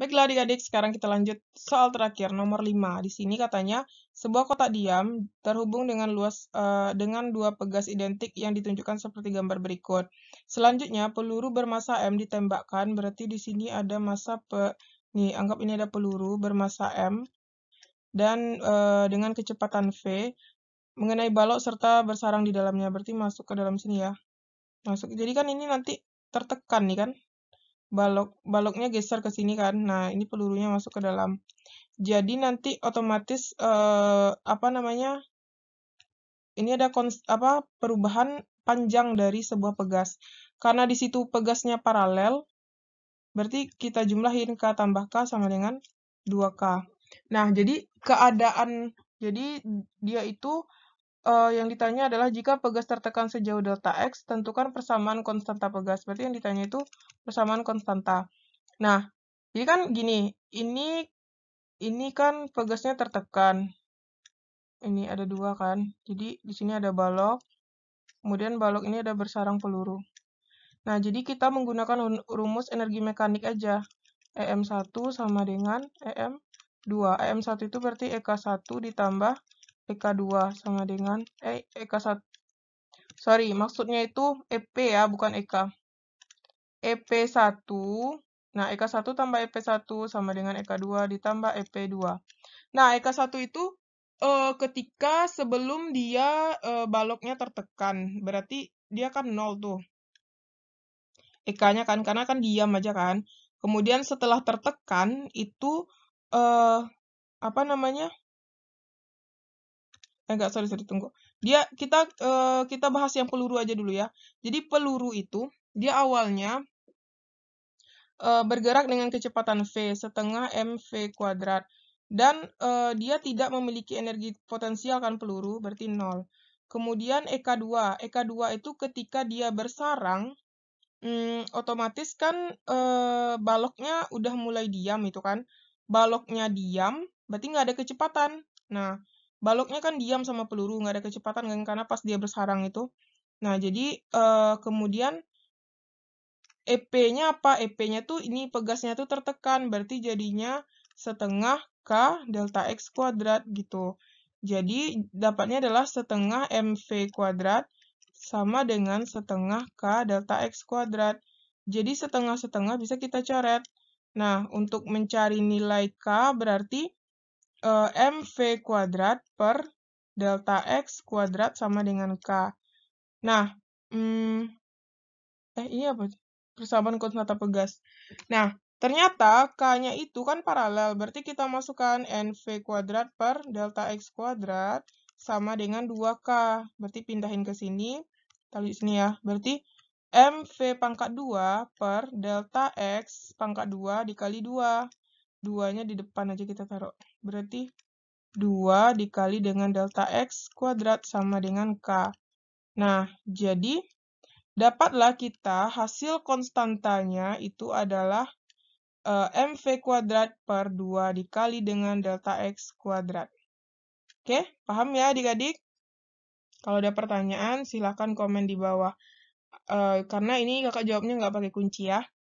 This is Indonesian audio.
Baiklah adik-adik, sekarang kita lanjut soal terakhir nomor 5. Di sini katanya sebuah kotak diam terhubung dengan luas uh, dengan dua pegas identik yang ditunjukkan seperti gambar berikut. Selanjutnya peluru bermassa M ditembakkan, berarti di sini ada massa pe nih anggap ini ada peluru bermassa M dan uh, dengan kecepatan V mengenai balok serta bersarang di dalamnya. Berarti masuk ke dalam sini ya. Masuk. Jadi kan ini nanti tertekan nih kan balok baloknya geser ke sini kan nah ini pelurunya masuk ke dalam jadi nanti otomatis eh, apa namanya ini ada kons, apa perubahan panjang dari sebuah pegas karena di situ pegasnya paralel berarti kita jumlahin k tambah k sama dengan 2k nah jadi keadaan jadi dia itu uh, yang ditanya adalah jika pegas tertekan sejauh delta X, tentukan persamaan konstanta pegas. Berarti yang ditanya itu persamaan konstanta. Nah, jadi kan gini, ini ini kan pegasnya tertekan. Ini ada dua kan. Jadi di sini ada balok, kemudian balok ini ada bersarang peluru. Nah, jadi kita menggunakan rumus energi mekanik aja. EM1 sama dengan EM2. EM1 itu berarti EK1 ditambah ek 2 sama dengan eh EK1 sorry maksudnya itu EP ya bukan EK EP1 nah EK1 tambah EP1 sama dengan EK2 ditambah EP2 nah EK1 itu e, ketika sebelum dia e, baloknya tertekan berarti dia kan nol tuh EK-nya kan karena kan diam aja kan kemudian setelah tertekan itu e, apa namanya eh enggak sorry sorry tunggu dia kita uh, kita bahas yang peluru aja dulu ya jadi peluru itu dia awalnya uh, bergerak dengan kecepatan v setengah mv kuadrat dan uh, dia tidak memiliki energi potensial kan peluru berarti nol kemudian ek2 ek2 itu ketika dia bersarang hmm, otomatis kan uh, baloknya udah mulai diam itu kan baloknya diam berarti nggak ada kecepatan nah baloknya kan diam sama peluru nggak ada kecepatan kan karena pas dia bersarang itu nah jadi uh, kemudian EP-nya apa EP-nya tuh ini pegasnya tuh tertekan berarti jadinya setengah K delta X kuadrat gitu jadi dapatnya adalah setengah MV kuadrat sama dengan setengah K delta X kuadrat jadi setengah-setengah bisa kita coret nah untuk mencari nilai K berarti uh, eh, mv kuadrat per delta x kuadrat sama dengan k. Nah, hmm, eh iya apa? Persamaan konstanta pegas. Nah, ternyata k-nya itu kan paralel, berarti kita masukkan nv kuadrat per delta x kuadrat sama dengan 2k. Berarti pindahin ke sini, taruh sini ya. Berarti mv pangkat 2 per delta x pangkat 2 dikali 2. 2-nya di depan aja kita taruh. Berarti 2 dikali dengan delta X kuadrat sama dengan K. Nah, jadi dapatlah kita hasil konstantanya itu adalah eh, mv kuadrat per 2 dikali dengan delta x kuadrat. Oke, paham ya adik-adik? Kalau ada pertanyaan silahkan komen di bawah. Uh, karena ini kakak jawabnya nggak pakai kunci ya.